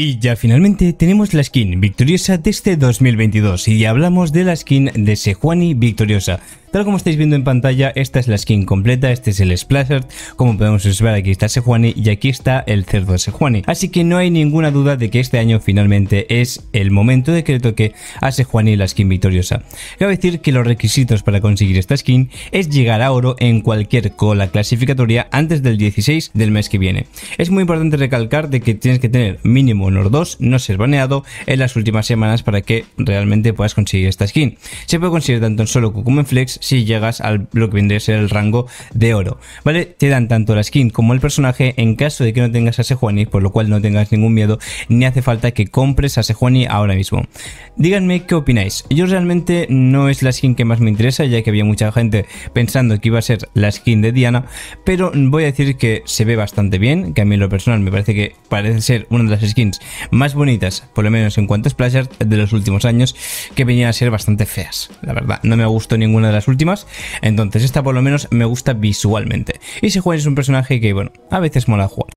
Y ya finalmente tenemos la skin victoriosa de este 2022 y hablamos de la skin de Sejuani victoriosa. Tal como estáis viendo en pantalla, esta es la skin completa, este es el splash como podemos observar aquí está Sejuani y aquí está el cerdo de Sejuani. Así que no hay ninguna duda de que este año finalmente es el momento de que le toque a Sejuani la skin victoriosa. Cabe decir que los requisitos para conseguir esta skin es llegar a oro en cualquier cola clasificatoria antes del 16 del mes que viene. Es muy importante recalcar de que tienes que tener mínimo Honor 2 no ser baneado en las últimas semanas para que realmente puedas conseguir esta skin. Se puede conseguir tanto en solo como flex si llegas al lo que vendría a ser el rango de oro. ¿Vale? Te dan tanto la skin como el personaje en caso de que no tengas a Sejuani, por lo cual no tengas ningún miedo ni hace falta que compres a Sejuani ahora mismo. Díganme qué opináis. Yo realmente no es la skin que más me interesa, ya que había mucha gente pensando que iba a ser la skin de Diana, pero voy a decir que se ve bastante bien, que a mí lo personal me parece que parece ser una de las skins más bonitas, por lo menos en cuanto a Splasher, de los últimos años, que venían a ser bastante feas. La verdad, no me gustó ninguna de las últimas, entonces esta por lo menos me gusta visualmente. Y si juegas es un personaje que, bueno, a veces mola jugar.